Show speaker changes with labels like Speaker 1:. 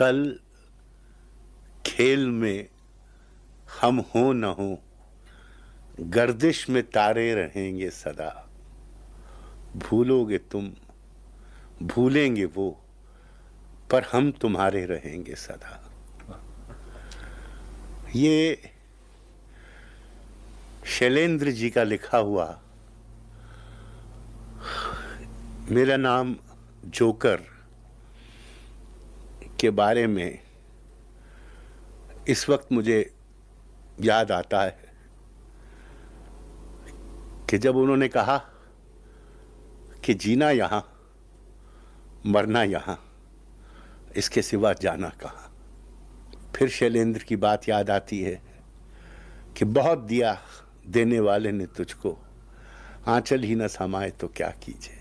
Speaker 1: कल खेल में हम हो न हो गर्दिश में तारे रहेंगे सदा भूलोगे तुम भूलेंगे वो पर हम तुम्हारे रहेंगे सदा ये शैलेंद्र जी का लिखा हुआ मेरा नाम जोकर के बारे में इस वक्त मुझे याद आता है कि जब उन्होंने कहा कि जीना यहाँ मरना यहाँ इसके सिवा जाना कहाँ फिर शैलेंद्र की बात याद आती है कि बहुत दिया देने वाले ने तुझको आंचल ही न समाए तो क्या कीजिए